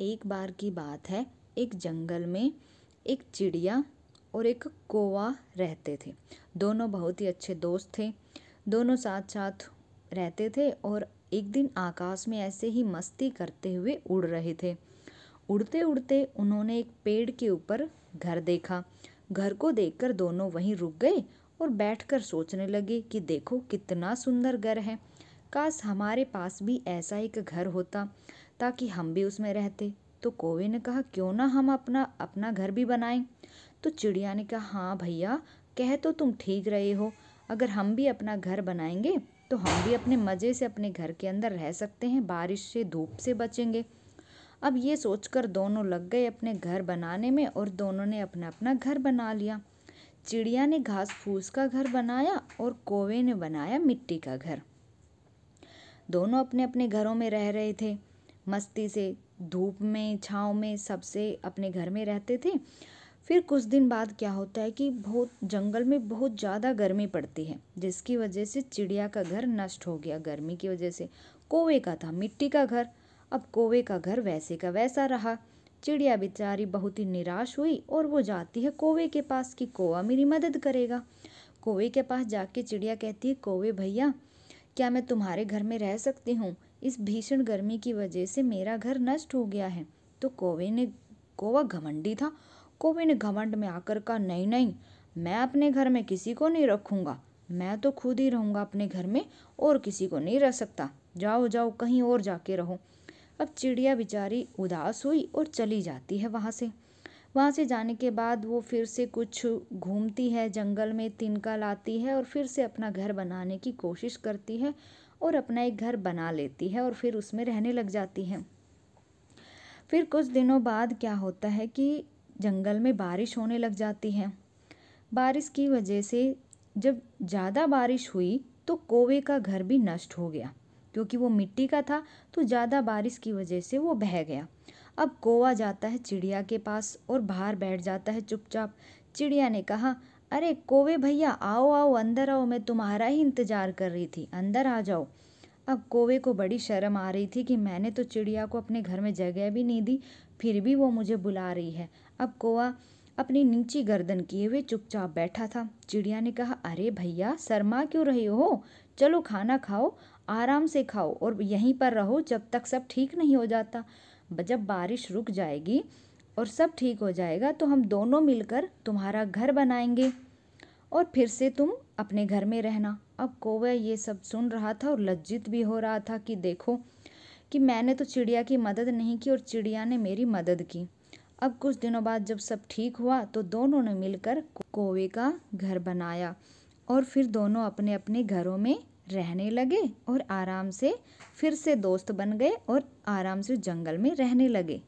एक बार की बात है एक जंगल में एक चिड़िया और एक कौवा रहते थे दोनों बहुत ही अच्छे दोस्त थे दोनों साथ साथ रहते थे और एक दिन आकाश में ऐसे ही मस्ती करते हुए उड़ रहे थे उड़ते उड़ते उन्होंने एक पेड़ के ऊपर घर देखा घर को देखकर दोनों वहीं रुक गए और बैठकर सोचने लगे कि देखो कितना सुंदर घर है काश हमारे पास भी ऐसा एक घर होता ताकि हम भी उसमें रहते तो कौवे ने कहा क्यों ना हम अपना अपना घर भी बनाएं तो चिड़िया ने कहा हाँ भैया कह तो तुम ठीक रहे हो अगर हम भी अपना घर बनाएंगे तो हम भी अपने मज़े से अपने घर के अंदर रह सकते हैं बारिश से धूप से बचेंगे अब ये सोचकर दोनों लग गए अपने घर बनाने में और दोनों ने अपना अपना घर बना लिया चिड़िया ने घास फूस का घर बनाया और कोवे ने बनाया मिट्टी का घर दोनों अपने अपने घरों में रह रहे थे मस्ती से धूप में छाँव में सबसे अपने घर में रहते थे फिर कुछ दिन बाद क्या होता है कि बहुत जंगल में बहुत ज़्यादा गर्मी पड़ती है जिसकी वजह से चिड़िया का घर नष्ट हो गया गर्मी की वजह से कोवे का था मिट्टी का घर अब कोवे का घर वैसे का वैसा रहा चिड़िया बेचारी बहुत ही निराश हुई और वो जाती है कोवे के पास कि कोवा मेरी मदद करेगा कोवे के पास जाके चिड़िया कहती है कोवे भैया क्या मैं तुम्हारे घर में रह सकती हूँ इस भीषण गर्मी की वजह से मेरा घर नष्ट हो गया है तो कोवे ने कौवा घमंडी था कोवे ने घमंड में आकर कहा नहीं नहीं मैं अपने घर में किसी को नहीं रखूँगा मैं तो खुद ही रहूँगा अपने घर में और किसी को नहीं रह सकता जाओ जाओ कहीं और जाके रहो अब चिड़िया बेचारी उदास हुई और चली जाती है वहाँ से वहाँ से जाने के बाद वो फिर से कुछ घूमती है जंगल में तिनका लाती है और फिर से अपना घर बनाने की कोशिश करती है और अपना एक घर बना लेती है और फिर उसमें रहने लग जाती है फिर कुछ दिनों बाद क्या होता है कि जंगल में बारिश होने लग जाती है बारिश की वजह से जब ज़्यादा बारिश हुई तो कोवे का घर भी नष्ट हो गया क्योंकि वो मिट्टी का था तो ज़्यादा बारिश की वजह से वो बह गया अब कोवा जाता है चिड़िया के पास और बाहर बैठ जाता है चुपचाप चिड़िया ने कहा अरे कोवे भैया आओ आओ अंदर आओ मैं तुम्हारा ही इंतज़ार कर रही थी अंदर आ जाओ अब कोवे को बड़ी शर्म आ रही थी कि मैंने तो चिड़िया को अपने घर में जगह भी नहीं दी फिर भी वो मुझे बुला रही है अब कोवा अपनी नीची गर्दन किए हुए चुपचाप बैठा था चिड़िया ने कहा अरे भैया शर्मा क्यों रहे हो चलो खाना खाओ आराम से खाओ और यहीं पर रहो जब तक सब ठीक नहीं हो जाता जब बारिश रुक जाएगी और सब ठीक हो जाएगा तो हम दोनों मिलकर तुम्हारा घर बनाएंगे और फिर से तुम अपने घर में रहना अब कोवा ये सब सुन रहा था और लज्जित भी हो रहा था कि देखो कि मैंने तो चिड़िया की मदद नहीं की और चिड़िया ने मेरी मदद की अब कुछ दिनों बाद जब सब ठीक हुआ तो दोनों ने मिलकर कोवे का घर बनाया और फिर दोनों अपने अपने घरों में रहने लगे और आराम से फिर से दोस्त बन गए और आराम से जंगल में रहने लगे